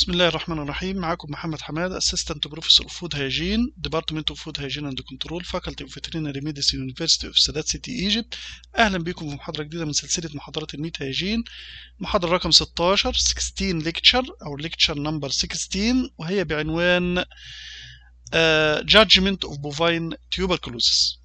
بسم الله الرحمن الرحيم معاكم محمد حماد اسيستنت بروفيسور اوف فود هايجين ديبارتمنت اوف فود هايجين اند كنترول فاكولتي اوف فيترينري ميديسين يونيفرستي اوف سادات سيتي ايجيبت اهلا بكم في محاضره جديده من سلسله محاضرات الميت هايجين محاضره رقم 16 16 ليكتشر او ليكتشر نمبر 16 وهي بعنوان جادجمنت اوف بوفاين تيوبركلوزس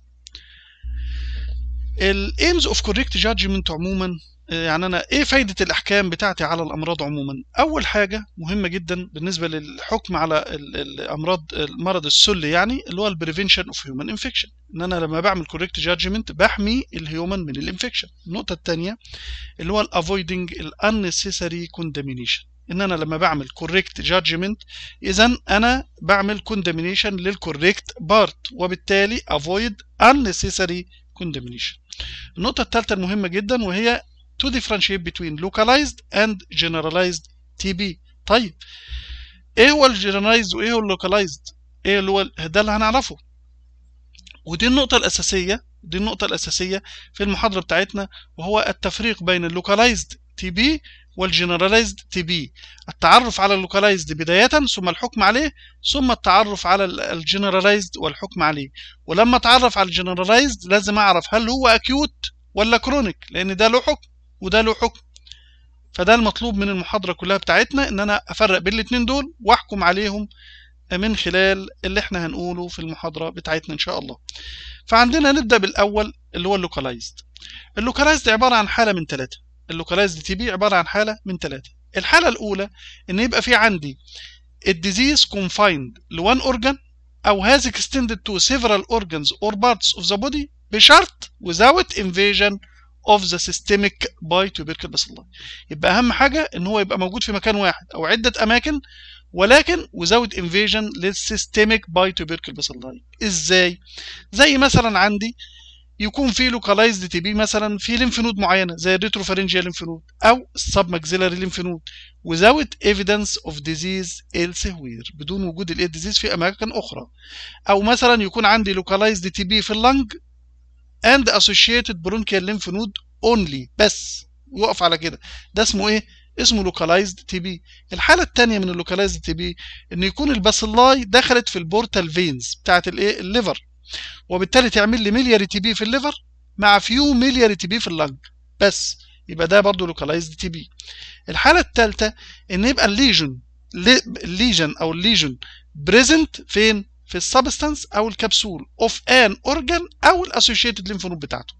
الايمز اوف كوريكت جادجمنت عموما يعني أنا إيه فايدة الأحكام بتاعتي على الأمراض عموما؟ أول حاجة مهمة جدا بالنسبة للحكم على الأمراض المرض السلي يعني اللي هو البريفنشن أوف هيومن انفكشن إن أنا لما بعمل كوريكت جادجمنت بحمي الهيومن من الانفكشن. النقطة الثانية اللي هو الافويدنج unnecessary contamination ان انا لما بعمل كوريكت جادجمنت اذا انا بعمل كوندمينيشن للكوريكت بارت وبالتالي افويد unnecessary condemnation النقطة الثالثة المهمة جدا وهي to differentiate between localized and generalized TB طيب ايه هو الجنرالايزد وايه هو اللوكاليز ايه اللي هو ده اللي هنعرفه ودي النقطة الأساسية دي النقطة الأساسية في المحاضرة بتاعتنا وهو التفريق بين اللوكالايزد تي بي والجنرالايزد تي بي التعرف على اللوكالايزد بداية ثم الحكم عليه ثم التعرف على الجنرالايزد والحكم عليه ولما اتعرف على الجنرالايزد لازم أعرف هل هو أكيوت ولا كرونيك لأن ده له حكم وده له حكم فده المطلوب من المحاضرة كلها بتاعتنا ان انا افرق بين الاتنين دول واحكم عليهم من خلال اللي احنا هنقوله في المحاضرة بتاعتنا ان شاء الله فعندنا نبدأ بالاول اللي هو اللوكالايزد اللوكالايزد عبارة عن حالة من ثلاثة اللوكالايزد تي بي عبارة عن حالة من ثلاثة الحالة الاولى ان يبقى في عندي الديزيز confined لوان organ او has extended to several organs or parts of the body بشرط without invasion of the systemic by tubercle bacilli يبقى اهم حاجه ان هو يبقى موجود في مكان واحد او عده اماكن ولكن without invasion للسيستميك باي tubercle bacilli ازاي زي مثلا عندي يكون في localized تي بي مثلا في ليمف معينه زي الريتروفارنجيا ليمف او submaxillary ماكسيلاري ليمف without evidence of disease elsewhere بدون وجود الـ ديزيز في اماكن اخرى او مثلا يكون عندي localized تي بي في اللنج and associated bronchial lymph node only بس وقف على كده ده اسمه ايه اسمه localized تي بي الحاله الثانيه من localized تي بي ان يكون الباسلاي دخلت في البورتال فينز بتاعت الايه الليفر وبالتالي تعمل لي ملياري تي بي في الليفر مع فيو ملياري تي بي في اللنج بس يبقى ده برضه لوكالايزد تي بي الحاله الثالثه ان يبقى الليجن الليجن او الليجن بريزنت فين في السبستانس او الكبسول اوف ان اورجان او الاسوشيتد ليمف نود بتاعته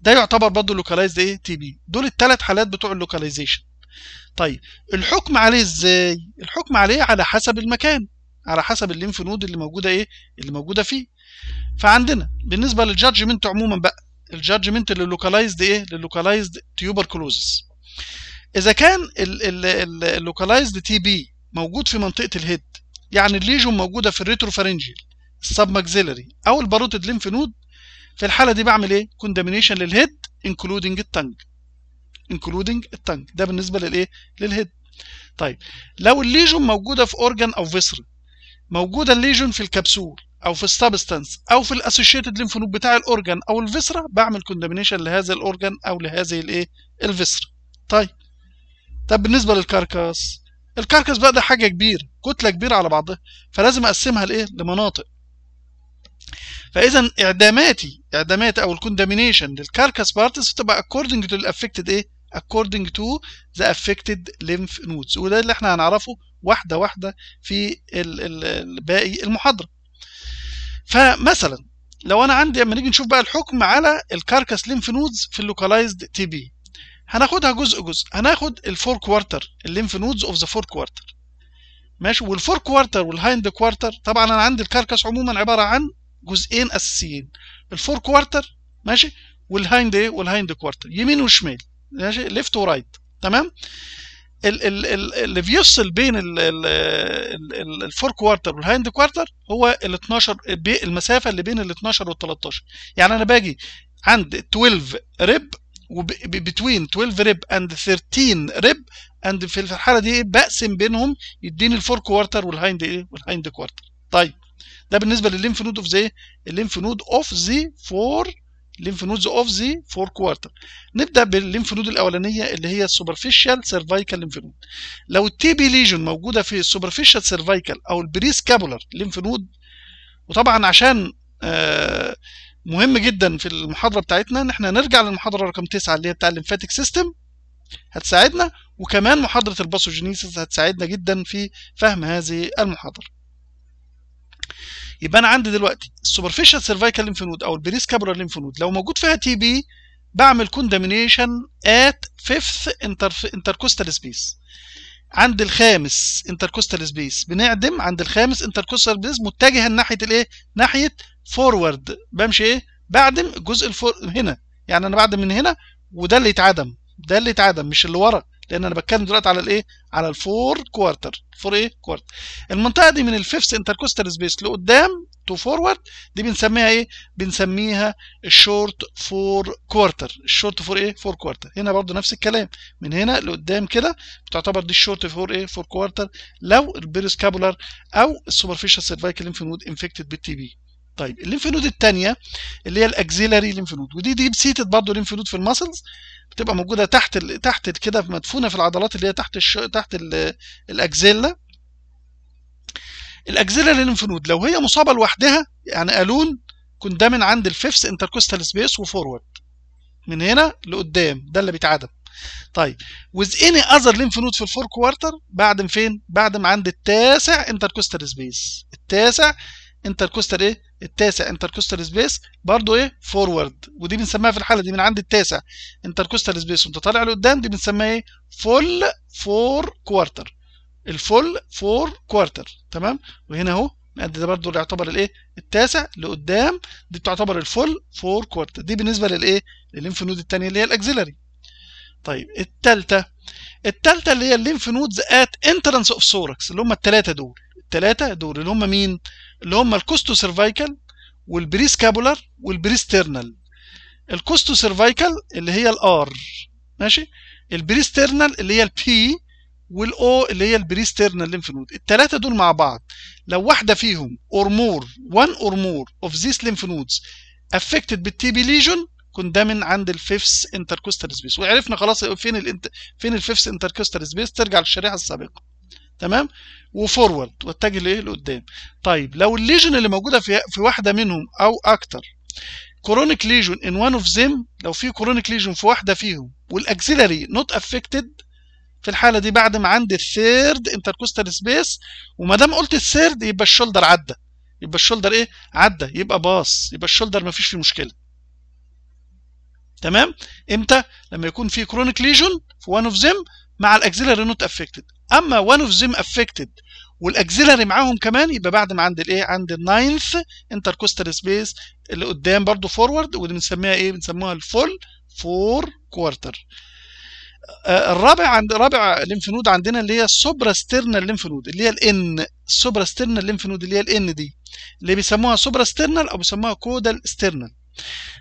ده يعتبر برضه لوكاليزد ايه تي بي دول الثلاث حالات بتوع اللوكاليزيشن طيب الحكم عليه ازاي الحكم عليه على حسب المكان على حسب الليمف نود اللي موجوده ايه اللي موجوده فيه فعندنا بالنسبه للجادجمنت عموما بقى الجادجمنت للوكالايزد ايه للوكالايزد تيوبركلوزس اذا كان اللوكاليزد تي بي موجود في منطقه الهيد يعني الليجون موجوده في الريترو فارنجيال السب ماكسيلري او الباروتيد ليمف نود في الحاله دي بعمل ايه كوندامينيشن للهيد انكلودنج التنج انكلودنج التنج ده بالنسبه للايه للهيد طيب لو الليجون موجوده في اورجان او فيسر موجوده الليجون في الكبسول او في السبستانس او في الاسوشيتد ليمف نود بتاع الاورجان او الفيسرا بعمل كوندامينيشن لهذا الاورجان او لهذه الايه الفيسرا طيب طب بالنسبه للكاركاس الكاركاس بقى ده حاجه كبيره كتله كبيره على بعضها فلازم اقسمها لايه لمناطق فاذا اعداماتي اعداماتي او الكوندامينيشن للكاركاس بارتس بتبقى أكوردنج تو الافكتد ايه أكوردنج تو ذا أفكتد lymph نودز وده اللي احنا هنعرفه واحده واحده في باقي المحاضره فمثلا لو انا عندي اما نيجي نشوف بقى الحكم على الكاركاس ليمف نودز في اللوكالايزد تي بي هناخدها جزء جزء هناخد الفور كوارتر الليمف نودز اوف ذا فور كوارتر ماشي والفور كوارتر والهايند كوارتر طبعا انا عندي الكركس عموما عباره عن جزئين اساسيين الفور كوارتر ماشي والهايند ايه والهايند كوارتر يمين وشمال ماشي ليفت ورايت تمام اللي بيفصل بين الفور كوارتر والهايند كوارتر هو ال 12 المسافه اللي بين ال 12 وال 13 يعني انا باجي عند 12 ريب وبتوين 12 ريب اند 13 ريب اند في الحاله دي بقسم بينهم يديني الفور كوارتر والهايند ايه والهايند كوارتر طيب ده بالنسبه للليمف نود اوف ذا الليمف نود اوف ذا فور الليمف نودز اوف ذا فور كوارتر نبدا بالليمف نود الاولانيه اللي هي السوبرفيشال سيرفايكال ليمف نود لو التي بي ليجن موجوده في السوبرفيشال سيرفايكال او البريسكابولر ليمف نود وطبعا عشان آه مهم جدا في المحاضره بتاعتنا ان احنا نرجع للمحاضره رقم 9 اللي هي بتاع الليمفاتيك سيستم هتساعدنا وكمان محاضرة الباثوجينيسيس هتساعدنا جدا في فهم هذه المحاضرة يبقى انا عندي دلوقتي السوبرفيشال سيرفيكال ليمف نود او البريسكابولار ليمف نود لو موجود فيها تي بي بعمل كوندامينيشن ات فيفث انتركوستال سبيس عند الخامس انتركوستال سبيس بنعدم عند الخامس انتركوستال سبيس متجها ناحيه الايه ناحيه فورورد بمشي ايه بعدم الجزء الفور هنا يعني انا بعدم من هنا وده اللي يتعدم ده اللي يتعدم مش اللي ورا لان انا بتكلم دلوقتي على الايه على الفور كوارتر فور ايه كوارتر المنطقه دي من الفيفث انتركوستال سبيس لقدام تو فورورد دي بنسميها ايه بنسميها الشورت فور كوارتر الشورت فور ايه فور كوارتر هنا برضو نفس الكلام من هنا لقدام كده بتعتبر دي الشورت فور ايه فور كوارتر لو البيريسكابولار او السوبرفيشال سيرفايكال ليمف نود انفكتد بالتي بي طيب الليمفنود الثانيه اللي هي الاكزيلاري ليمفنود ودي ديب سيتد برضه ليمفنود في المسلز بتبقى موجوده تحت الـ تحت كده مدفونه في العضلات اللي هي تحت الش... تحت الاكزيلا الاكزيلاري ليمفنود لو هي مصابه لوحدها يعني الون كوندامن عند الفيفث انتركوستال سبيس وفورورد من هنا لقدام ده اللي بيتعدم طيب وذ اني اذر لينف نود في الفور كوارتر بعد فين بعد ما عند التاسع انتركوستال سبيس التاسع انتركوستال ايه التاسع انتركوستال سبيس برضو ايه فورورد ودي بنسميها في الحاله دي من عند التاسع انتركوستال سبيس وانت طالع لقدام دي بنسميها ايه فول فور كوارتر الفول فور كوارتر تمام وهنا اهو ده ده برضو يعتبر الايه التاسع لقدام دي بتعتبر الفول فور كوارتر دي بالنسبه للايه للليمف نود الثانيه اللي هي الاكزيلري طيب الثالثه الثالثه اللي هي الليمف نودز ات انترنس اوف سوركس اللي هم الثلاثه دول الثلاثه دول اللي هم مين؟ اللي هم الكوستو سيرفايكال والبري سكابولار والبري سترنال الكوستو سيرفايكال اللي هي الار ماشي البري اللي هي البي والاو اللي هي البريسترنال ليمف نود الثلاثه دول مع بعض لو واحده فيهم اور مور وان اور مور اوف ذيس ليمف نودز افكتد بالتي بي ليجن كوندامن عند الفيفث انتركوستال سبيس وعرفنا خلاص فين الانت... فين الفيفث انتركوستال سبيس ترجع للشريحه السابقه تمام وفورورد واتجه لايه لقدام طيب لو الليجن اللي موجوده في في واحده منهم او اكتر كورونيك ليجن ان وان اوف ذيم لو في كورونيك ليجن في واحده فيهم والاكسيلري نوت افكتد في الحاله دي بعد ما عندي الثيرد انتركوستال سبيس وما دام قلت الثيرد يبقى الشولدر عدى يبقى الشولدر ايه عدى يبقى باص يبقى الشولدر ما فيش فيه مشكله تمام امتى لما يكون في كرونيك ليجن one of them مع الاكزيلاري نوت افكتد اما one of them affected والاكزيلاري معاهم كمان يبقى بعد ما عند الايه عند الناينث انتركوستال سبيس اللي قدام برضو فورورد ودي بنسميها ايه بنسموها الفول فور كوارتر آه، الرابع عند رابع ليمف نود عندنا اللي هي السوبرا ستيرنال ليمف نود اللي هي الان السوبرا ستيرنال ليمف نود اللي هي الان دي اللي بيسموها سوبرا ستيرنال او بيسموها كودال ستيرنال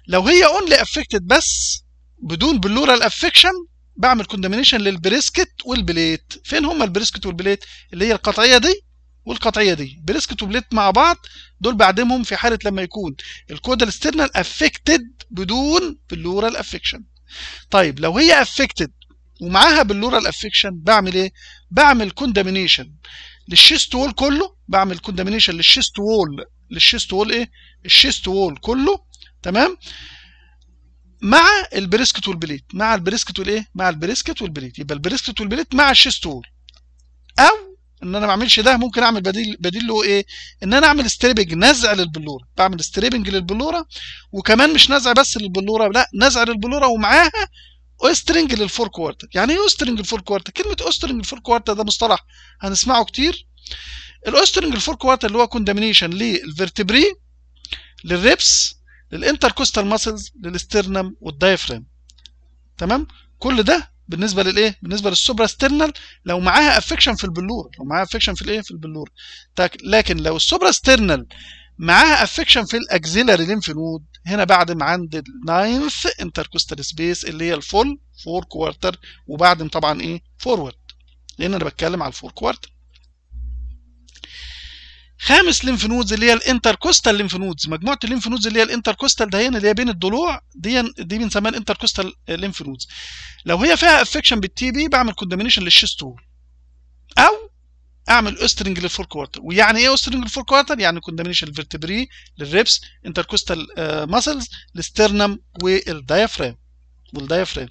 لو هي اونلي افكتد بس بدون بلورال افكشن بعمل كوندمينيشن للبريسكت والبليت فين هما البريسكت والبليت اللي هي القطعيه دي والقطعيه دي بريسكت وبليت مع بعض دول بعدمهم في حاله لما يكون الكودال ستيرنال افكتد بدون بلورال افكشن طيب لو هي افكتد ومعاها بلورال افكشن بعمل ايه بعمل كوندمينيشن للشيست وول كله بعمل كوندمينيشن للشيست وول للشيست وول ايه الشيست وول كله تمام مع البريسكت والبليت مع البريسكت والايه مع البريسكت والبليت يبقى البريسكت والبليت مع الشيست وول او ان انا ما اعملش ده ممكن اعمل بديل بديل له ايه ان انا اعمل ستريبنج نزع للبلوره بعمل ستريبنج للبلوره وكمان مش نزع بس للبلوره لا نزع للبلوره ومعاها اوسترنج للفور كوارتر يعني ايه اوسترنج الفور كوارتر كلمه اوسترنج الفور كوارتر ده مصطلح هنسمعه كتير الاوسترنج الفور كوارتر اللي هو كوندامينيشن للفيرتبري للريبس للانتركوستال ماسلز للاسترنم والدايفرام تمام كل ده بالنسبه للايه بالنسبه للسوبرا ستيرنال لو معاها افكشن في البلور لو معاها افكشن في الايه في البلور لكن لو السوبرا ستيرنال معاها افكشن في الاكزيلاري لينف نود هنا بعد ما عند الناينث انتركوستال سبيس اللي هي الفول فور كوارتر وبعد طبعا ايه فورورد لان انا بتكلم على الفور كوارتر خامس ليمف نودز اللي هي الانتركوستال ليمف نودز مجموعه اللينف نودز اللي هي الانتركوستال هنا اللي هي بين الضلوع دي دي بنسميها الانتركوستال ليمف نودز لو هي فيها افكشن بالتي بي بعمل للشيست للشيستول او اعمل اوسترنج للفور كوارتر ويعني ايه اوسترنج للفور كوارتر يعني كوندمنيشن الفرتبري للريبس انتركوستال ماسلز الاسترنم والديافرام والديافرام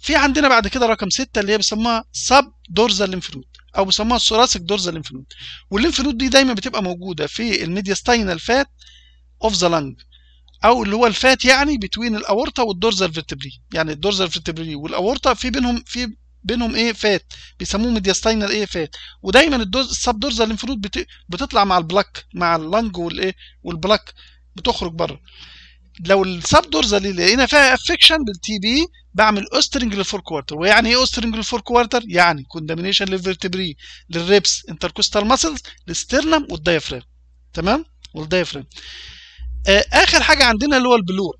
في عندنا بعد كده رقم ستة اللي هي بيسموها سب دورزال ليمف نود او بيسموها الثوراسيك دورز ليمف نود والليمف نود دي دايما بتبقى موجوده في الميدياستاينال فات اوف ذا لانج او اللي هو الفات يعني بتوين الاورطه والدورز الفيرتبري يعني الدورز الفيرتبري والاورطه في بينهم في بينهم ايه فات بيسموه ميدياستاينال ايه فات ودايما الدورز السب دورز ليمف نود بت... بتطلع مع البلاك مع اللانج والايه والبلاك بتخرج بره لو السب دورز اللي لقينا فيها افكشن بالتي بي بعمل اوسترنج للفور كوارتر ويعني ايه اوسترنج للفور كوارتر يعني كوندامينيشن للفيرتبري للريبس انتركوستال ماسلز للسترنم والدايفرام تمام والدايفرام آه، اخر حاجه عندنا اللي هو البلور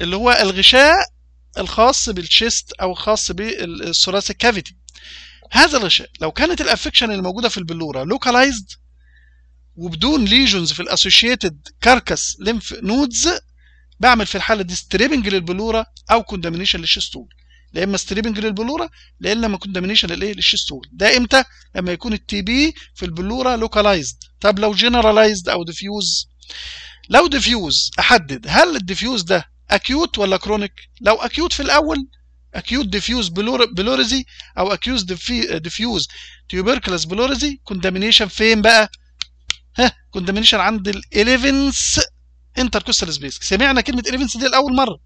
اللي هو الغشاء الخاص بالشيست او خاص بالثوراسيك كافيتي هذا الغشاء لو كانت الافكشن اللي موجوده في البلوره لوكالايزد وبدون ليجونز في الاسوشيتد كاركاس ليمف نودز بعمل في الحاله دي ستريبنج للبلوره او كوندامينيشن للشستول لا اما ستريبنج للبلوره لا اما كوندامينيشن للايه للشستول ده امتى لما يكون التي بي في البلوره لوكالايزد طب لو جنرالايزد او ديفيوز لو ديفيوز احدد هل الديفيوز ده اكيوت ولا كرونيك لو اكيوت في الاول اكيوت ديفيوز بلورزي او اكيوز ديفيوز تيوبركلس بلورزي كوندامينيشن فين بقى ها كوندامينيشن عند الاليفنس انتركوستال سبيس سمعنا كلمه اليفنس دي لاول مره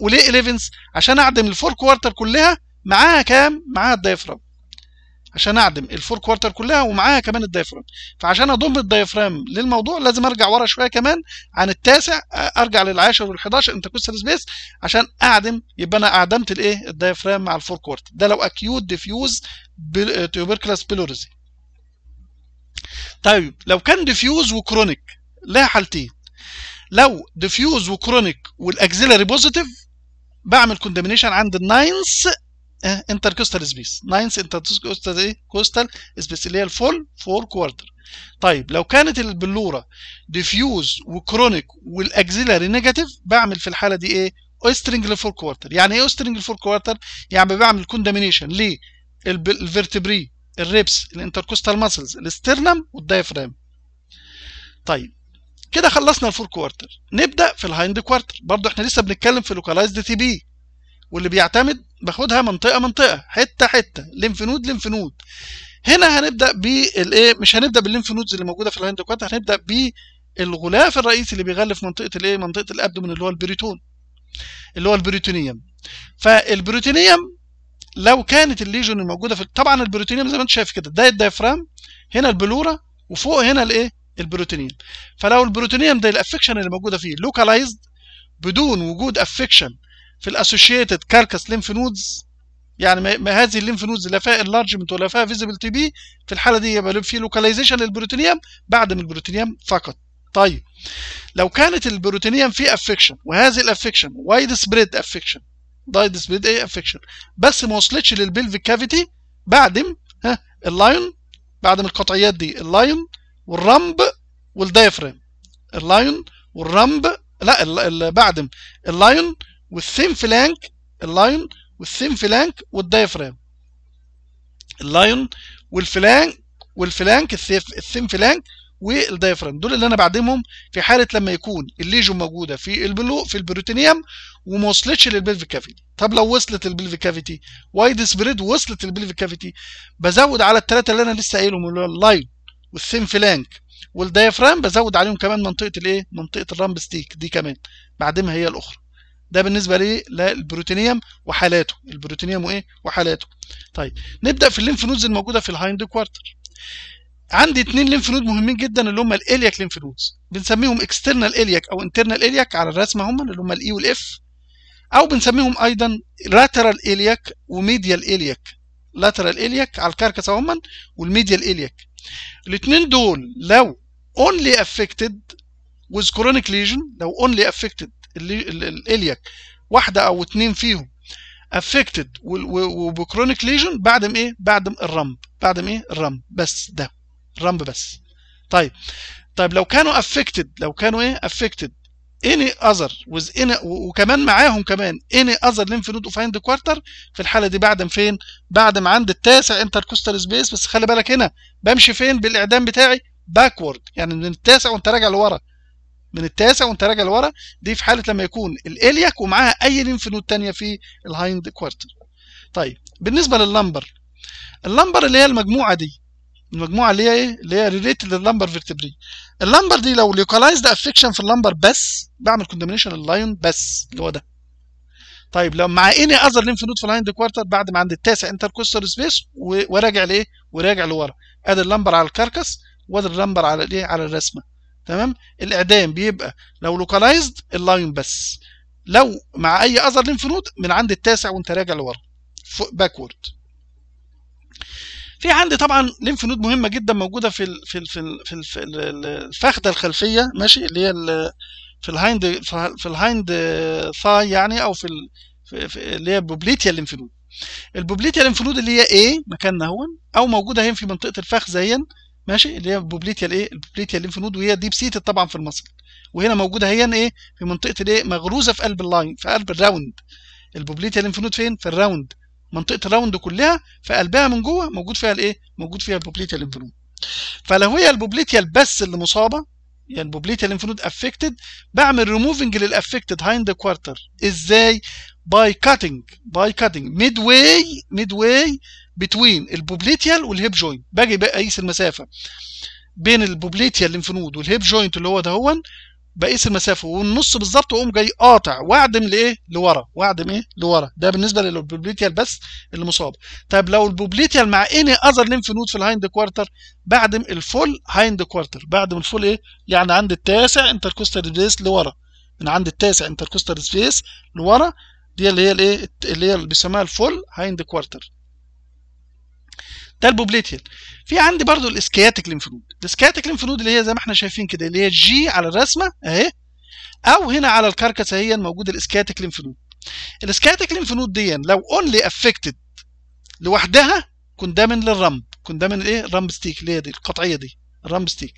وليه اليفنس عشان اعدم الفور كوارتر كلها معاها كام معاها الدايفرام عشان اعدم الفور كوارتر كلها ومعاها كمان الدايفرام فعشان اضم الدايفرام للموضوع لازم ارجع ورا شويه كمان عن التاسع ارجع للعاشر وال11 انتركوستال سبيس عشان اعدم يبقى انا اعدمت الايه الدايفرام مع الفور كوارتر ده لو اكيوت ديفيوز تيوبركلاس بيلوريزي طيب لو كان ديفيوز وكرونيك لها حالتين لو ديفيوز وكرونيك والاكزيلاري بوزيتيف بعمل كوندمنيشن عند الناينث انتركوستال سبيس ناينث انتركوستال ايه كوستال سبيس اللي هي الفول فور كوارتر طيب لو كانت البلوره ديفيوز وكرونيك والاكزيلاري نيجاتيف بعمل في الحاله دي ايه اوسترنج لفور كوارتر يعني ايه اوسترنج لفور كوارتر يعني بعمل كوندمنيشن للفرتبري الريبس الانتركوستال ماسلز الاسترنم والدايفرام طيب كده خلصنا الفور كوارتر نبدا في الهايند كوارتر برضه احنا لسه بنتكلم في لوكالايزد تي بي واللي بيعتمد باخدها منطقه منطقه حته حته لينف نود لينف نود هنا هنبدا بالايه مش هنبدا باللينف نودز اللي موجوده في الهايند كوارتر هنبدا بالغلاف الرئيسي اللي بيغلف منطقه الايه منطقه الابدومين اللي هو البريتون اللي هو البريتونيوم فالبريتونيوم لو كانت الليجون الموجوده في طبعا البريتونيوم زي ما انت شايف كده ده الدايفرام هنا البلوره وفوق هنا الايه البروتينيوم فلو البروتينيوم ده الافكشن اللي موجوده فيه لوكالايزد بدون وجود افكشن في الاسوشيتد كاركس ليمف نودز يعني ما هذه الليمف نودز اللي فيها انلارجمنت ولا فيها تي بي في الحاله دي يبقى في لوكاليزيشن للبروتينيوم من البروتينيوم فقط طيب لو كانت البروتينيوم فيه افكشن وهذه الافكشن وايد سبريد افكشن دايد سبريد ايه افكشن بس ما وصلتش للبلفيك كافيتي بعدم ها اللاين من القطعيات دي اللاين والرمب والدايفرام اللاين والرمب لا اللي بعدم اللاين والثين فلانك اللاين والثين فلانك والدايفرام اللاين والفلانك والفلانك الثين فلانك والدايفرام دول اللي انا بعدمهم في حاله لما يكون الليجون موجوده في البلو في البروتينيوم وما وصلتش للبلف كافيتي طب لو وصلت للبلفيك كافيتي وايد سبريد وصلت للبلفيك كافيتي بزود على الثلاثه اللي انا لسه قايلهم اللي هو اللاين والسين فلانك والديافرام بزود عليهم كمان منطقه الايه منطقه الرامب ستيك دي كمان بعدمها هي الاخرى ده بالنسبه ليه للبروتينيوم وحالاته البروتينيوم وايه وحالاته طيب نبدا في الليمف نودز الموجوده في الهايند كوارتر عندي اثنين ليمف نود مهمين جدا اللي هم الالياك ليمف نودز بنسميهم اكسترنال الياك او انترنال الياك على الرسمه هم اللي هم الاي e والاف او بنسميهم ايضا لاترال الياك وميديال الياك لاترال الياك على الكركسه هم والميديال الياك الاثنين دول لو only affected with chronic lesion لو only affected الالياك واحده او اثنين فيهم affected وبكرونيك ليجن بعد ايه؟ بعد الرمب بعد ايه؟ الرمب بس ده الرمب بس طيب طيب لو كانوا affected لو كانوا ايه؟ affected any other with any وكمان معاهم كمان any other لينف نود of hind quarter في الحاله دي بعد فين؟ بعد ما عند التاسع كوستر سبيس بس خلي بالك هنا بمشي فين بالاعدام بتاعي باكورد يعني من التاسع وانت راجع لورا من التاسع وانت راجع لورا دي في حاله لما يكون الالياك ومعاها اي لينف نود ثانيه في الهايند كوارتر طيب بالنسبه لللمبر اللمبر اللي هي المجموعه دي المجموعه اللي هي ايه اللي هي ريليتد لللمبر فيرتبري اللمبر دي لو لوكاليزد افكشن في اللمبر بس بعمل كوندمنيشن لللاين بس اللي هو ده طيب لو مع اني اذر لينف نود في الهايند دي كوارتر بعد ما عند التاسع كوستر سبيس وراجع لايه وراجع لورا ادي اللمبر على الكركس وادي اللمبر على الايه على الرسمه تمام الاعدام بيبقى لو لوكالايزد اللاين بس لو مع اي اذر لينف نود من عند التاسع وانت راجع لورا باكورد في عندي طبعا ليمف نود مهمه جدا موجوده في في في في, في الفخده الخلفيه ماشي اللي هي في الهايند في الهايند ثاي يعني او في, في اللي هي البوبليتيا لينف نود البوبليتيا لينف نود اللي هي ايه مكاننا اهو او موجوده هنا في منطقه الفخذ اهي ماشي اللي هي البوبليتيا الايه البوبليتيا لينف نود وهي ديب سيتد طبعا في المصل وهنا موجوده هي ايه في منطقه الايه مغروزه في قلب اللاين في قلب الراوند البوبليتيا لينف نود فين في الراوند منطقه الراوند كلها في قلبها من جوه موجود فيها الايه؟ موجود فيها البوبليتيا ليمفنود فلو هي البوبليتيا بس اللي مصابه يعني البوبليتيا ليمفنود افكتد بعمل ريموفنج للافكتد هايند كوارتر ازاي؟ باي كاتنج باي كاتنج ميد واي ميد واي بتوين البوبليتيال والهيب جوينت باجي اقيس المسافه بين البوبليتيا الليمفنود والهيب جوينت اللي هو دهون بقيس المسافه والنص بالظبط واقوم جاي قاطع واعدم لايه لورا واعدم ايه لورا ده بالنسبه للبوبليتيال بس اللي مصاب طب لو البوبليتيال مع اني اذر لينف نود في الهايند كوارتر بعدم الفول هايند كوارتر بعدم الفول ايه يعني عند التاسع انتركوستر سبيس لورا من عند التاسع انتركوستر سبيس لورا دي اللي هي الايه اللي هي اللي بيسموها الفول هايند كوارتر ده البوبليتيان في عندي برضو الاسكياتيك ليمفنود الاسكياتيك ليمفنود اللي هي زي ما احنا شايفين كده اللي هي جي على الرسمه اهي او هنا على الكركسه اهي موجود الاسكياتيك ليمفنود الاسكياتيك ليمفنود دي لو اونلي افكتد لوحدها كوندامن للرمب كوندامن ايه رمب ستيك اللي هي دي القطعيه دي الرمب ستيك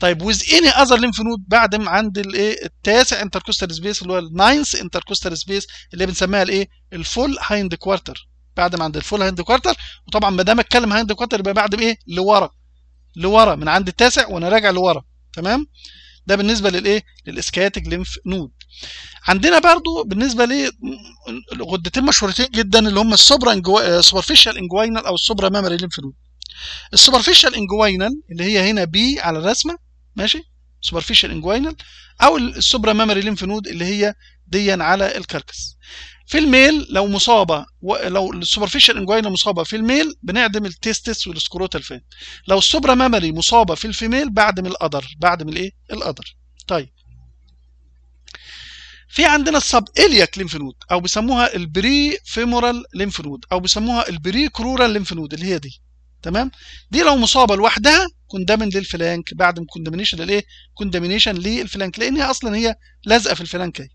طيب ويز اني اذر ليمف نود بعد ما عند الايه التاسع انتركوستال سبيس اللي هو الناينث انتركوستال سبيس اللي بنسميها الايه الفول هايند كوارتر بعد ما عند الفول هاند كوارتر وطبعا ما دام اتكلم هاند كوارتر يبقى بعد بايه لورا لورا من عند التاسع وانا راجع لورا تمام ده بالنسبه للايه للاسكياتيك ليمف نود عندنا برضو بالنسبه لغدتين مشهورتين جدا اللي هم السوبرا انجو... سوبرفيشال انجوينال او السوبرا مامري ليمف نود السوبرفيشال انجوينال اللي هي هنا بي على الرسمه ماشي سوبرفيشال انجوينال او السوبرا مامري ليمف نود اللي هي ديا على الكركس في الميل لو مصابه لو السوبرفيشال انجوينا مصابه في الميل بنعدم التستس والسكروتال فين لو السوبرا مامري مصابه في الفيميل بعدم القدر بعدم الايه القدر طيب في عندنا السب الياك ليمف نود او بيسموها البري فيمورال ليمف نود او بيسموها البري كرورال ليمف نود اللي هي دي تمام دي لو مصابه لوحدها كوندامن للفلانك بعد كوندامينيشن للايه كوندامينيشن للفلانك لان هي اصلا هي لازقه في الفلانك هي.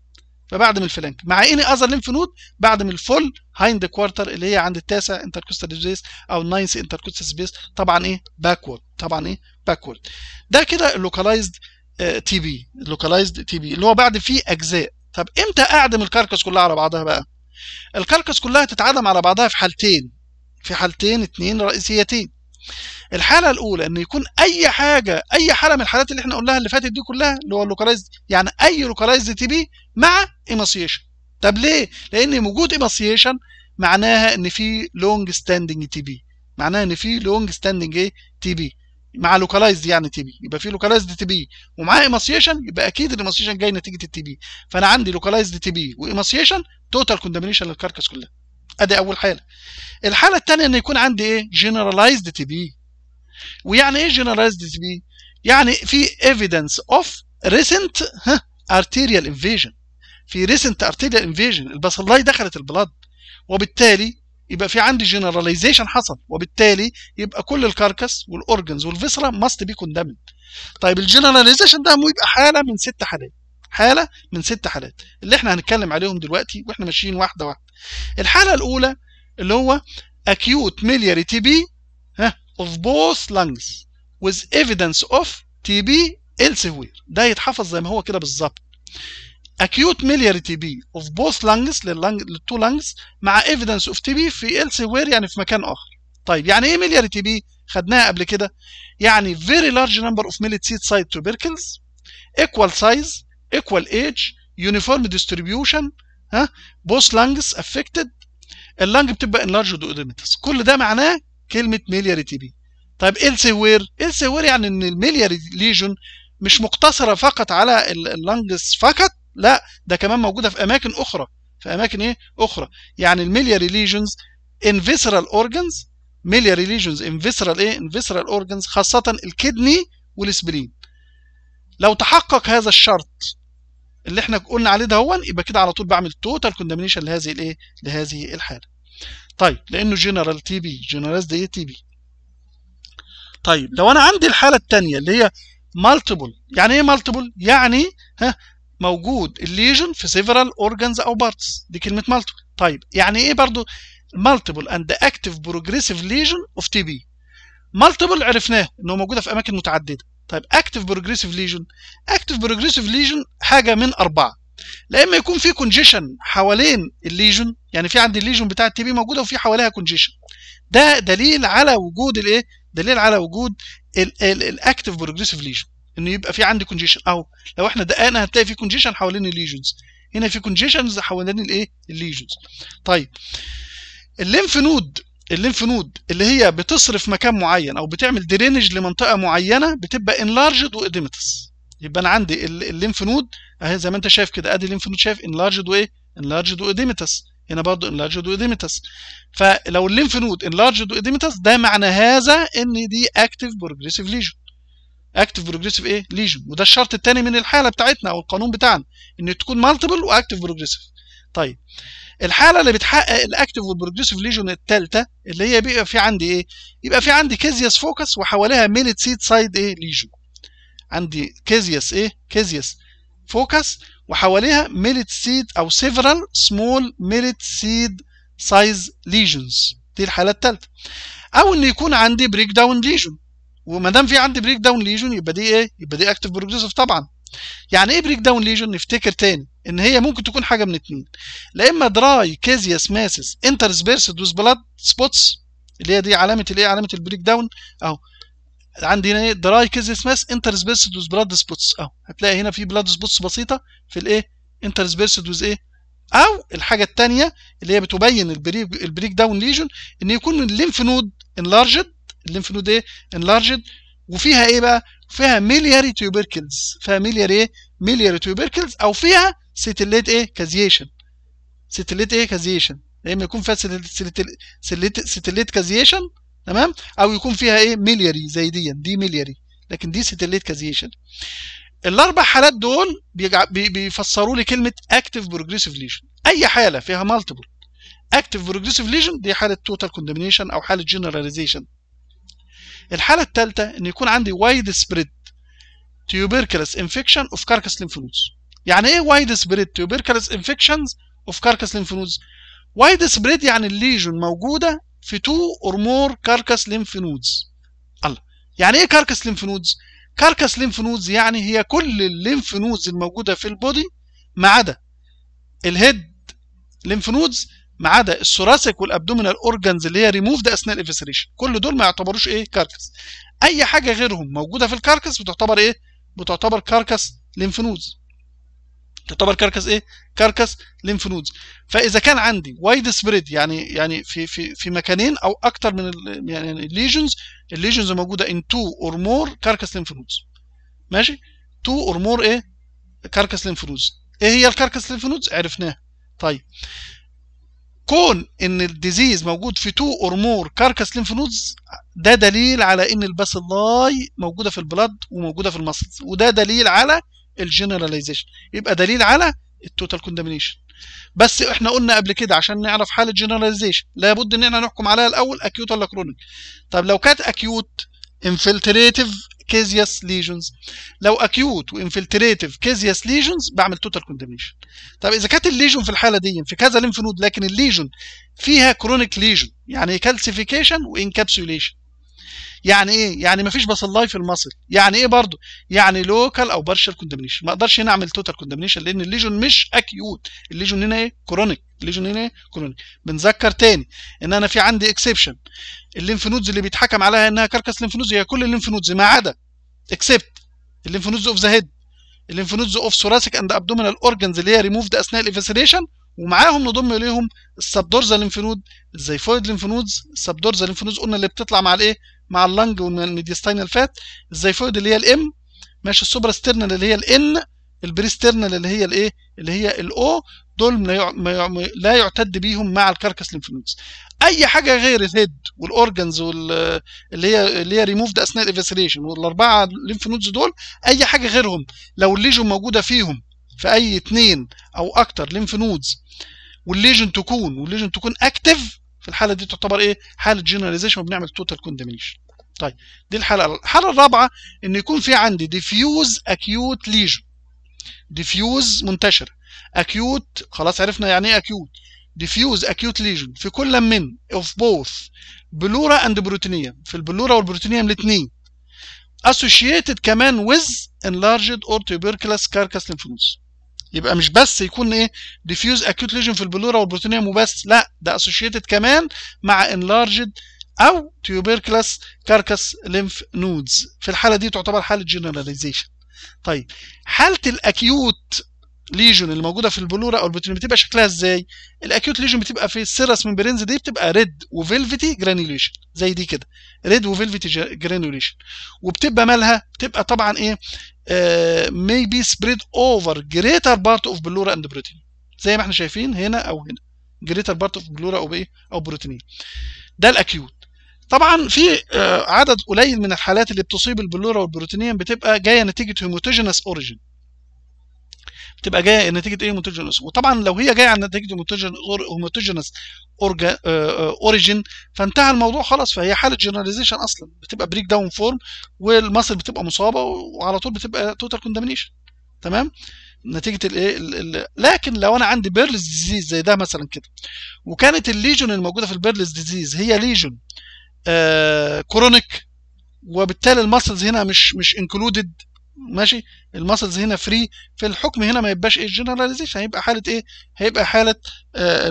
فبعد من الفلانك مع اني اذر لينف نود بعد من الفول هايند كوارتر اللي هي عند التاسع انتركوستال سبيس او الناينس انتركوستال سبيس طبعا ايه باكورد طبعا ايه باكورد ده كده اللوكالايزد تي بي اللوكالايزد تي بي اللي هو بعد فيه اجزاء طب امتى اعدم الكركس كلها على بعضها بقى الكركس كلها تتعدم على بعضها في حالتين في حالتين اتنين رئيسيتين الحاله الاولى ان يكون اي حاجه اي حاله من الحالات اللي احنا قلناها اللي فاتت دي كلها اللي هو اللوكاليزد يعني اي لوكاليز تي بي مع ايماسيشن طب ليه لان وجود ايماسيشن معناها ان في لونج ستاندنج تي بي معناها ان في لونج ستاندنج ايه تي بي مع لوكاليز يعني تي بي يبقى في لوكاليز تي بي ومعاه ايماسيشن يبقى اكيد الايماسيشن جاي نتيجه التي بي فانا عندي لوكاليز تي بي وايماسيشن توتال كوندامينيشن للكاركاس كلها ادي اول حاله الحاله الثانيه ان يكون عندي ايه جنرالايزد تي بي ويعني ايه جنرالايزد تي بي يعني في ايفيدنس اوف ريسنت ها ارتيريال انفيجن في ريسنت ارتيريال انفيجن البصلاي دخلت البلد وبالتالي يبقى في عندي جنراليزيشن حصل وبالتالي يبقى كل الكاركس والاورجنز والفيسرا ماست بي كوندمن طيب الجنراليزيشن ده يبقى حاله من ست حالات حالة من ست حالات اللي احنا هنتكلم عليهم دلوقتي واحنا ماشيين واحدة واحدة الحالة الأولى اللي هو acute miliary TB of both lungs with evidence of TB elsewhere ده يتحفظ زي ما هو كده بالظبط acute miliary TB of both lungs لللنج للتو lungs مع evidence of TB في elsewhere يعني في مكان آخر طيب يعني ايه miliary TB خدناها قبل كده يعني very large number of milliseed side tubercles equal size equal age uniform distribution ها both lungs affected اللنج بتبقى enlarged oedematous كل ده معناه كلمه ميلياري تي بي طيب elsewhere وير يعني ان الميلياري ليجن مش مقتصره فقط على اللنجز فقط لا ده كمان موجوده في اماكن اخرى في اماكن ايه اخرى يعني الميلياري ليجنز ان فيسرال اورجنز ميلياري ليجنز ان فيسرال ايه ان فيسرال اورجنز خاصه الكدني والسبلين لو تحقق هذا الشرط اللي احنا قلنا عليه ده هو يبقى كده على طول بعمل توتال كوندمنيشن لهذه الايه لهذه الحاله طيب لانه جنرال تي بي جنرالز ايه تي بي طيب لو انا عندي الحاله الثانيه اللي هي مالتيبل يعني ايه مالتيبل يعني ها موجود الليجن في سيفرال اورجانز او بارتس دي كلمه مالتيبل طيب يعني ايه برضو مالتيبل اند اكتف بروجريسيف ليجن اوف تي بي مالتيبل عرفناه ان هو موجوده في اماكن متعدده طيب اكتف بروجريسيف ليجن اكتف بروجريسيف ليجن حاجه من اربعه لا اما يكون في كونجيشن حوالين الليجن يعني في عندي الليجن بتاع التي بي موجوده وفي حواليها كونجيشن ده دليل على وجود الايه دليل على وجود الاكتف بروجريسيف ليجن انه يبقى في عندي كونجيشن اهو لو احنا دققنا هتلاقي في كونجيشن حوالين الليجنز هنا في كونجيشنز حوالين الايه الليجنز طيب الليمف نود الليمف نود اللي هي بتصرف مكان معين او بتعمل درينج لمنطقه معينه بتبقى انلارجد واديمتس يبقى انا عندي الليمف نود اهي زي ما انت شايف كده ادي الليمف نود شايف انلارجد وايه انلارجد واديمتس هنا برضه انلارجد واديمتس فلو الليمف نود انلارجد واديمتس ده معنى هذا ان دي اكتف بروجريسيف ليجن اكتف بروجريسيف ايه ليجن وده الشرط الثاني من الحاله بتاعتنا او القانون بتاعنا ان تكون مالتيبل واكتف بروجريسيف طيب الحاله اللي بتحقق الاكتيف والبروجريسيف ليجون الثالثه اللي هي بيبقى في عندي ايه؟ يبقى في عندي كيزياس فوكس وحواليها ميلت سيد سايد ايه ليجون عندي كيزياس ايه؟ كيزياس فوكس وحواليها ميلت سيد او سيفرال سمول ميلت سيد سايز ليجونز دي الحاله الثالثه او ان يكون عندي بريك داون ليجون وما دام في عندي بريك داون ليجون يبقى دي ايه؟ يبقى دي اكتيف بروجريسيف طبعا يعني ايه بريك داون ليجن نفتكر تاني ان هي ممكن تكون حاجه من اتنين لا اما دراي كازياس ماسس انترسبيرسد ويز بلاد سبوتس اللي هي دي علامه الايه علامه البريك داون اهو عندي هنا ايه دراي كازياس ماس انترسبيرسد ويز بلاد سبوتس اهو هتلاقي هنا في بلاد سبوتس بسيطه في الايه انترسبيرسد ويز ايه او الحاجه الثانيه اللي هي بتبين البريك البريك داون ليجن ان يكون الليمف نود انلارجد الليمف نود ايه انلارجد وفيها ايه بقى فيها تيوبركلز فيها ميلياري ايه ميليار تيوبركلز او فيها ستيلات ايه كازيشن ستيلات ايه كازيشن يا اما يكون فيها ستيلات كازيشن تمام او يكون فيها ايه ميلياري زي دي دي ميلياري لكن دي ستيلات كازيشن الاربع حالات دول بيفسروا لي كلمه اكتف بروجريسيف ليشن اي حاله فيها مالتيبل اكتف بروجريسيف ليجن دي حاله توتال كوندمنيشن او حاله جنراليزيشن الحاله التالتة ان يكون عندي وايد سبريد تيوبركلس انفكشن اوف كاركس نودز يعني ايه وايد سبريد تيوبركلس انفكشنز اوف كاركس نودز وايد سبريد يعني الليجن موجوده في تو اور مور كاركس نودز الله يعني ايه كاركس ليمفنودز كاركس نودز يعني هي كل نودز الموجوده في البودي ما عدا الهيد نودز ما عدا الثوراسيك والابدومينال اورجانز اللي هي ده اثناء الافسريشن كل دول ما يعتبروش ايه كاركس اي حاجه غيرهم موجوده في الكاركس بتعتبر ايه بتعتبر كاركس نودز تعتبر كركس ايه كركس ليمف نودز فاذا كان عندي وايد سبريد يعني يعني في في في مكانين او اكتر من يعني الليجنز الليجنز موجوده ان تو اور مور كركس ليمف نودز ماشي تو اور مور ايه كركس ليمف نودز ايه هي الكركس ليمف نودز عرفناها طيب كون ان الديزيز موجود في تو اور مور كاركاس لينف نودز ده دليل على ان اللاي موجوده في البلد وموجوده في المصل وده دليل على الجنراليزيشن يبقى دليل على التوتال كوندامينيشن بس احنا قلنا قبل كده عشان نعرف حاله جنراليزيشن لابد ان احنا نحكم عليها الاول اكيوت ولا كرونيك طب لو كانت اكيوت انفلتريتيف كيزياس ليجنز لو اكيوت وانفلتريتيف كيزياس ليجنز بعمل توتال كوندمنيشن طب اذا كانت الليجن في الحاله دي في كذا لينف نود لكن الليجن فيها كرونيك ليجن يعني كالسيفيكيشن وانكابسوليشن يعني ايه يعني مفيش فيش بصلاي في المصل يعني ايه برضو يعني لوكال او بارشل كوندمنيشن ما اقدرش هنا اعمل توتال كوندمنيشن لان الليجون مش اكيوت الليجون هنا ايه كرونيك الليجون هنا ايه كرونيك بنذكر تاني ان انا في عندي اكسبشن الليمفنودز اللي بيتحكم عليها انها كركس ليمف هي كل الليمفنودز ما عدا اكسبت الليمفنودز اوف ذا هيد الليمفنودز اوف ثوراسيك اند ابدومينال اورجنز اللي هي ريموفد اثناء الايفاسيليشن ومعاهم نضم اليهم السبدورزا ليمفنود الزيفويد ليمفنودز السبدورزا ليمفنودز قلنا اللي بتطلع مع الايه مع اللنج والميديستاينال فات الزيفويد اللي هي الام ماشي السوبرا ستيرنال اللي هي الان البريسترنال اللي هي الايه اللي هي الاو دول لا يعتد بيهم مع الكركس ليمفنودز اي حاجه غير الهيد والاورجنز واللي هي اللي هي ريموفد اثناء الايفاسيليشن والاربعه ليمفنودز دول اي حاجه غيرهم لو الليجن موجوده فيهم في اي اثنين او اكتر ليمفنودز والليجن تكون والليجن تكون اكتف في الحاله دي تعتبر ايه حاله جنراليزيشن وبنعمل توتال كوندمنيشن طيب دي الحاله الحاله الرابعه ان يكون في عندي ديفيوز اكيوت ليجن ديفيوز منتشر اكيوت خلاص عرفنا يعني ايه اكيوت ديفيوز اكيوت ليجن في كل من اوف بوث بلورا اند بروتينيا في البلورا والبروتينيوم الاثنين اسوشيتد كمان ويز انلارجد اور tuberculous كاركاس lymphomas يبقى مش بس يكون ايه diffuse acute lesion في البلورا والبروتينيوم وبس لا ده اسوشيتد كمان مع enlarged او تيوبيركلس كاركس ليمف نودز في الحاله دي تعتبر حاله جنراليزيشن طيب حاله الاكيوت ليجون اللي موجوده في البلورا او البوتين بتبقى شكلها ازاي الاكيوت ليجون بتبقى في السيرس ممبرينز دي بتبقى ريد وفيلفتي جرانيوليشن زي دي كده ريد وفيلفتي جرانيوليشن وبتبقى مالها بتبقى طبعا ايه آه، may be spread over greater part of بلوره اند بروتين زي ما احنا شايفين هنا او هنا greater part of بلوره او ايه او بروتين ده الاكيوت طبعا في آه، عدد قليل من الحالات اللي بتصيب البلوره والبروتينيوم بتبقى جايه نتيجه هيموتوجينس اوريجين بتبقى جايه نتيجه ايه هيموتوجينس وطبعا لو هي جايه عن نتيجه هيموتوجينس اوريجين آه، آه، فانتهى الموضوع خلاص فهي حاله جنراليزيشن اصلا بتبقى بريك داون فورم والمصل بتبقى مصابه وعلى طول بتبقى توتال كوندمنيشن تمام نتيجه الايه لكن لو انا عندي بيرلز ديزيز زي ده مثلا كده وكانت الليجون الموجوده في البيرلز ديزيز هي ليجون كرونيك آه، وبالتالي المسلز هنا مش مش انكلودد ماشي المسلز هنا فري في الحكم هنا ما يبقاش ايه جنراليزيشن هيبقى حاله ايه هيبقى حاله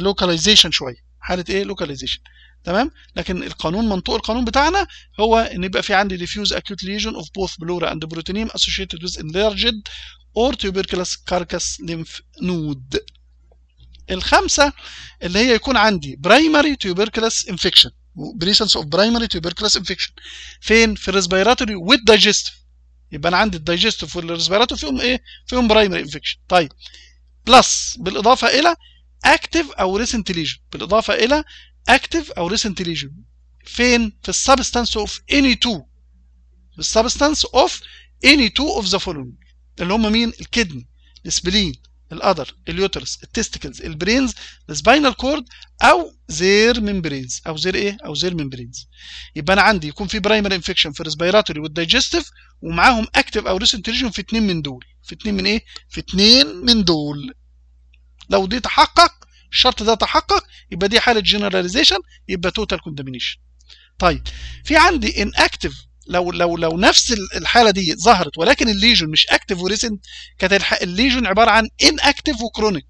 لوكاليزيشن آه، شويه حاله ايه لوكاليزيشن تمام لكن القانون منطوق القانون بتاعنا هو ان يبقى في عندي ديفيوز acute ليجن اوف بوث بلورا اند بروتينيم اسوشيتد ويز enlarged اور tuberculous كاركاس ليمف نود الخمسه اللي هي يكون عندي برايمري tuberculous infection بريسنس اوف برايمري تيوبركلاس انفكشن فين في الريسبيراتوري والدايجستيف يبقى انا عندي الدايجستيف والريسبيراتوري فيهم ايه فيهم برايمري انفكشن طيب بلس بالاضافه الى اكتف او ريسنت ليجن بالاضافه الى اكتف او ريسنت ليجن فين في السبستانس اوف اني تو في السبستانس اوف اني تو اوف ذا فولوينج اللي هم مين الكدني السبلين الأذر اليوترس التستيكلز البرينز السباينال كورد أو زير ممبرينز أو زير إيه؟ أو زير ممبرينز يبقى أنا عندي يكون في برايمري انفكشن في الريسبيراتوري والدايجستيف ومعاهم أكتيف أو ريسنت ريجن في اثنين من دول في اثنين من إيه؟ في اثنين من دول لو دي تحقق الشرط ده تحقق يبقى دي حالة جنراليزيشن يبقى توتال كونتامينيشن طيب في عندي ان اكتف لو لو لو نفس الحاله دي ظهرت ولكن الليجن مش اكتف وريسنت كانت الليجن عباره عن ان اكتف وكرونيك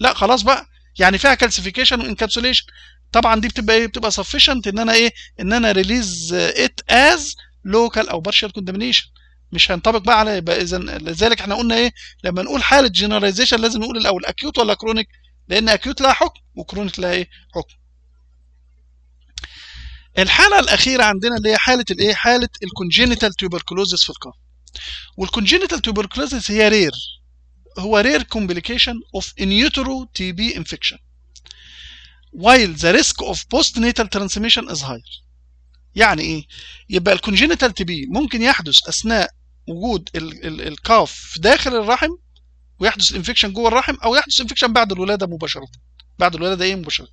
لا خلاص بقى يعني فيها كالسيفيكيشن وانكابسوليشن طبعا دي بتبقى ايه بتبقى سفيشنت ان انا ايه ان انا ريليز ات از لوكال او بارشال كوندمنيشن مش هينطبق بقى على اذا لذلك احنا قلنا ايه لما نقول حاله جنراليزيشن لازم نقول الاول اكيوت ولا كرونيك لان اكيوت لها حكم وكرونيك لها ايه حكم الحاله الاخيره عندنا اللي هي حاله الايه حاله الكونجينيتال توبركلوزس في القلب والكونجينيتال توبركلوزس هي رير هو رير كومبليكيشن اوف ان يوترو تي بي انفكشن while the risk of postnatal transmission is higher يعني ايه يبقى الكونجينيتال تي بي ممكن يحدث اثناء وجود القاف في داخل الرحم ويحدث انفكشن جوه الرحم او يحدث انفكشن بعد الولاده مباشره بعد الولادة إيه مباشرة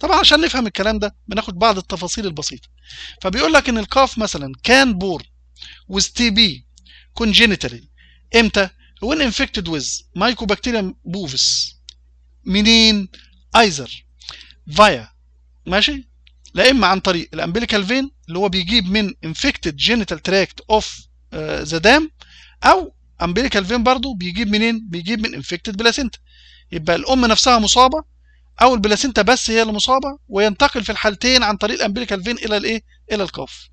طبعا عشان نفهم الكلام ده بناخد بعض التفاصيل البسيطة فبيقول لك إن القاف مثلا كان بور with TB congenitally إمتى؟ when infected with mycobacterium bovis منين؟ either via ماشي؟ لا إما عن طريق الأمبليكال فين اللي هو بيجيب من infected genital tract of ذا آه، dam دام أو أمبليكال فين برضه بيجيب منين؟ بيجيب من infected placenta يبقى الأم نفسها مصابة او البلاسينتا بس هي المصابه وينتقل في الحالتين عن طريق الامبليكال فين الى الايه الى القاف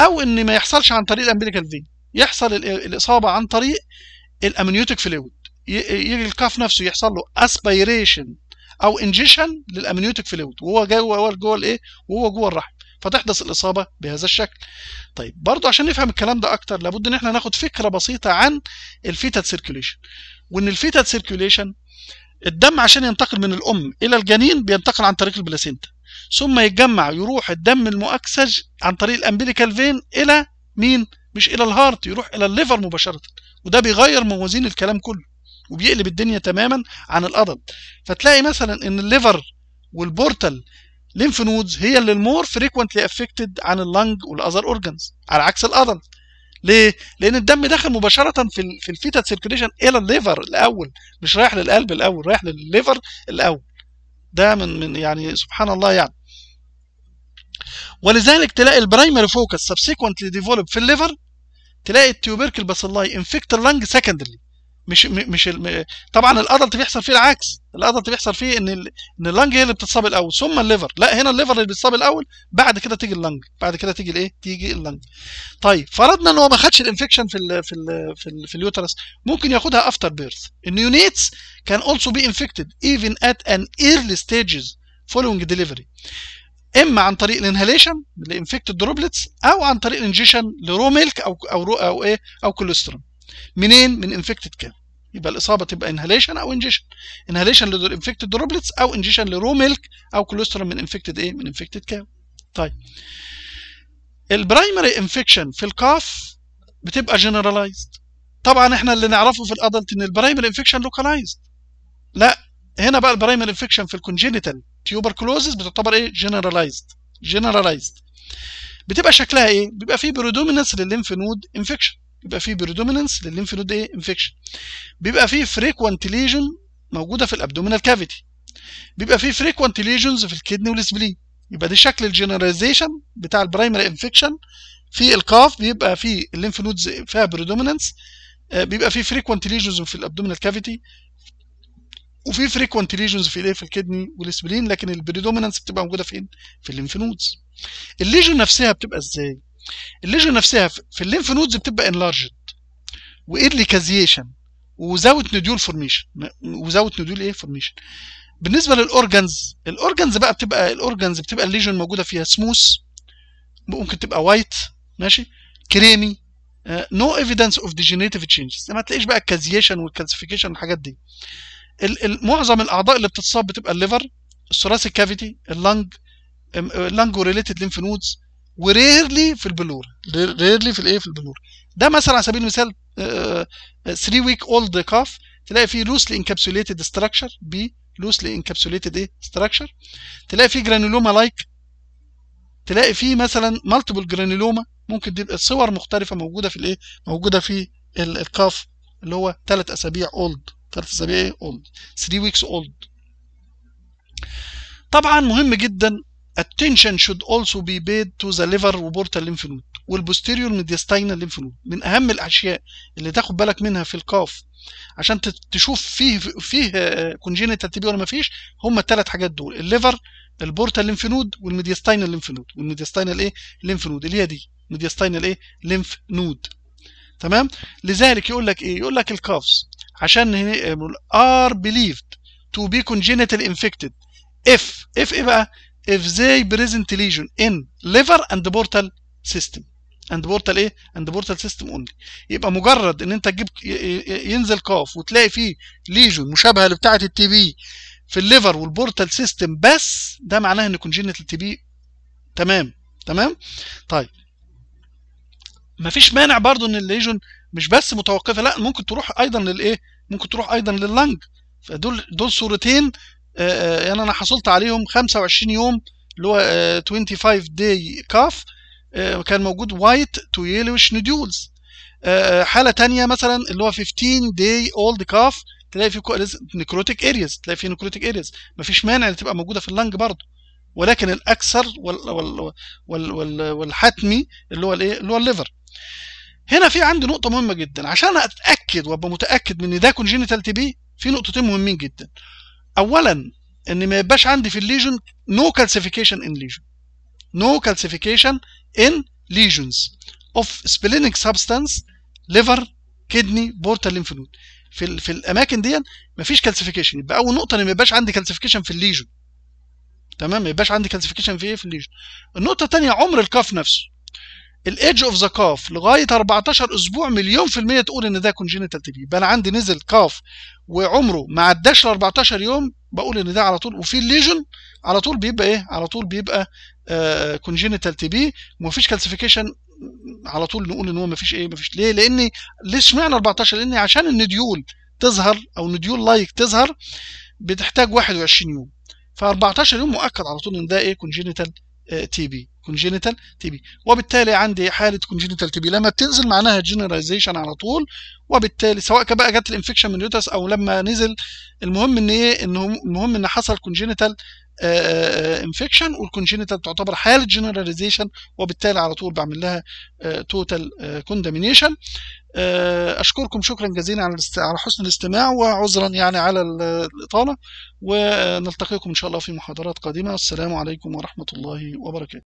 او ان ما يحصلش عن طريق الامبليكال فين يحصل الاصابه عن طريق الامنيوتيك فلويد يجي الكاف نفسه يحصل له اسبيريشن او انجيشن للامنيوتيك فلويد وهو جوه هو جوه الايه وهو جوه الرحم فتحدث الاصابه بهذا الشكل طيب برضو عشان نفهم الكلام ده اكتر لابد ان احنا ناخد فكره بسيطه عن الفيتال سيركيوليشن وان الفيتال سيركيوليشن الدم عشان ينتقل من الام الى الجنين بينتقل عن طريق البلاسينتا ثم يتجمع يروح الدم المؤكسج عن طريق الامبليكال فين الى مين مش الى الهارت يروح الى الليفر مباشره وده بيغير موازين الكلام كله وبيقلب الدنيا تماما عن الأضل فتلاقي مثلا ان الليفر والبورتال لينف نودز هي اللي المور فريكوينتلي افكتد عن اللنج والاذر اورجانز على عكس الادلت ليه؟ لان الدم دخل مباشره في في الفيتال سيركيليشن الى الليفر الاول مش رايح للقلب الاول رايح للليفر الاول ده من من يعني سبحان الله يعني ولذلك تلاقي البرايمري فوكس سبسيكونتلي ديفولب في الليفر تلاقي التيوبيركل باسلاي انفكت اللنج سكندري مش مش طبعا الادلت بيحصل فيه العكس الادلت بيحصل فيه ان ان اللنج هي اللي بتتصاب الاول ثم الليفر لا هنا الليفر اللي بيتصاب الاول بعد كده تيجي اللنج بعد كده تيجي الايه تيجي اللنج طيب فرضنا ان هو ما خدش الانفكشن في الـ في الـ في, الـ في اليوترس ممكن ياخدها افتر بيرث النيونيتس كان also be infected even at an early stages following delivery اما عن طريق الانهاليشن لانفكتد دروبلتس او عن طريق الانجيشن لرو ميلك او او او ايه او كولسترول منين من انفكتد كام يبقى الاصابه تبقى انهاليشن او انجيشن انهاليشن انفكتد دروبلتس او انجيشن لرو ميلك او كوليسترول من انفكتد ايه من انفكتد كام طيب البرايمري انفكشن في القاف بتبقى جنرالايزد طبعا احنا اللي نعرفه في الادلت ان البرايمري انفكشن لوكالايزد لا هنا بقى البرايمري انفكشن في الكونجينيتال تيوبركلوزز بتعتبر ايه جنرالايزد جنرالايزد بتبقى شكلها ايه بيبقى فيه بريدومينانس للليمف نود انفكشن يبقى فيه بريدومينانس للليمف نود ايه انفكشن بيبقى فيه فريكوانت ليجن موجوده في الابدومينال كافيتي بيبقى فيه فريكوانت ليجنز في الكدني والسبلين يبقى ده شكل الجنراليزيشن بتاع البرايمري انفكشن في القاف بيبقى فيه الليمف نودز فيها بريدومينانس آه، بيبقى فيه فريكوانت ليجنز في الابدومينال كافيتي وفي فريكوانت ليجنز في الايه في الكدني والسبلين لكن البريدومينانس بتبقى موجوده فين في الليمف نودز الليجن نفسها بتبقى ازاي الليجن نفسها في الليمف نودز بتبقى انلارجد وايرلي كازيشن وزاوت نوديول فورميشن وزاوت نوديول ايه فورميشن بالنسبه للاورجنز الاورجنز بقى بتبقى الاورجنز بتبقى الليجن موجوده فيها سموث ممكن تبقى وايت ماشي كريمي نو ايفيدنس اوف ديجنريتيف تشينجز ما تلاقيش بقى الكازيشن والكالسيفيكيشن والحاجات دي معظم الاعضاء اللي بتتصاب بتبقى الليفر الثوراسيك كافيتي اللنج اللنج وريليتد ليمف نودز وريرلي في البلور ريرلي في الايه في البلور ده مثلا على سبيل المثال 3 ويك اولد كاف تلاقي فيه لوسلي انكابسوليتد ستراكشر بي لوسلي انكابسوليتد ايه ستراكشر تلاقي فيه جرانولوما لايك تلاقي فيه مثلا مالتيبل جرانولوما ممكن تبقى صور مختلفه موجوده في الايه موجوده في الكاف اللي هو ثلاث اسابيع اولد ثلاث اسابيع ايه اولد 3 ويكس اولد طبعا مهم جدا attention should also be paid to the liver وبورتال lymph node والبوستيريور mediastinal lymph node من اهم الاشياء اللي تاخد بالك منها في القاف عشان تشوف فيه فيه كونجينيتال آه، تي ولا ما فيش هم الثلاث حاجات دول الليفر البورتال lymph node والميديستاينال lymph node والميديستاينال ايه lymph node اللي هي دي mediastinal ايه lymph node تمام لذلك يقول لك ايه يقول لك الكافز عشان هنا are believed to be congenital infected if if ايه بقى if they present lesion in liver and portal system and portal ايه and portal system only يبقى مجرد ان انت تجيب ينزل كاف وتلاقي فيه ليجن مشابهه لبتاعه التي بي في الليفر والبورتال سيستم بس ده معناه ان كونجينيتال تي بي تمام تمام طيب مفيش مانع برضو ان الليجن مش بس متوقفه لا ممكن تروح ايضا للايه ممكن تروح ايضا لللنج فدول دول صورتين آه، آه، يعني انا حصلت عليهم 25 يوم اللي هو 25 داي كاف كان موجود وايت تو يلوش نوديولز حاله ثانيه مثلا اللي هو 15 داي اولد كاف تلاقي فيه نيكروتيك ارياز تلاقي فيه نيكروتيك ارياز مفيش مانع تبقى موجوده في اللنج برضه ولكن الاكثر وال وال وال وال والحتمي اللي هو الايه اللي هو الليفر هنا في عندي نقطه مهمه جدا عشان اتاكد وابقى متاكد من ان ده كونجينيتال تي بي في نقطتين مهمين جدا اولا ان ما يبقاش عندي في الليجن نو كالسيفيكيشن ان ليجن نو كالسيفيكيشن ان ليجنز اوف سبلينك سبستانس ليفر كدني بورتال ليمف نود في في الاماكن دي مفيش كالسيفيكيشن يبقى اول نقطه ان ما يبقاش عندي كالسيفيكيشن في الليجن تمام ما يبقاش عندي كالسيفيكيشن في ايه في الليجن النقطه الثانيه عمر الكاف نفسه الايدج اوف ذا كاف لغايه 14 اسبوع مليون في الميه تقول ان ده كونجينيتال تي بي يبقى انا عندي نزل كاف وعمره ما عداش ال 14 يوم بقول ان ده على طول وفي الليجن على طول بيبقى ايه على طول بيبقى آه كونجينيتال تي بي ومفيش كالسيفيكيشن على طول نقول ان هو مفيش ايه مفيش ليه لان ليه اشمعنى 14 لان عشان النديول تظهر او نديول لايك تظهر بتحتاج 21 يوم ف 14 يوم مؤكد على طول ان ده ايه كونجينيتال تي بي كونجينيتال تبي وبالتالي عندي حاله كونجينيتال تبي لما بتنزل معناها جنراليزيشن على طول وبالتالي سواء كان بقى جت الانفكشن من اليوتس او لما نزل المهم ان ايه ان المهم ان حصل كونجنتال انفكشن والكونجنتال تعتبر حاله جنراليزيشن وبالتالي على طول بعمل لها توتال آه، كوندامينيشن آه، آه، اشكركم شكرا جزيلا على على حسن الاستماع وعذرا يعني على الاطاله ونلتقيكم ان شاء الله في محاضرات قادمه والسلام عليكم ورحمه الله وبركاته